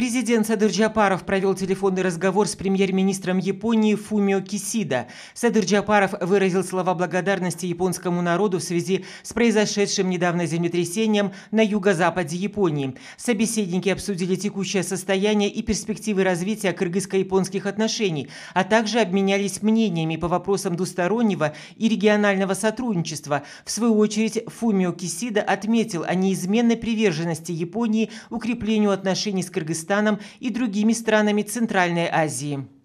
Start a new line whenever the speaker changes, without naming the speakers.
Президент Садыр Джапаров провел телефонный разговор с премьер-министром Японии Фумио Кисида. Садыр Джапаров выразил слова благодарности японскому народу в связи с произошедшим недавно землетрясением на юго-западе Японии. Собеседники обсудили текущее состояние и перспективы развития кыргызско-японских отношений, а также обменялись мнениями по вопросам двустороннего и регионального сотрудничества. В свою очередь Фумио Кисида отметил о неизменной приверженности Японии укреплению отношений с Кыргызстаном Афганистаном и другими странами Центральной Азии.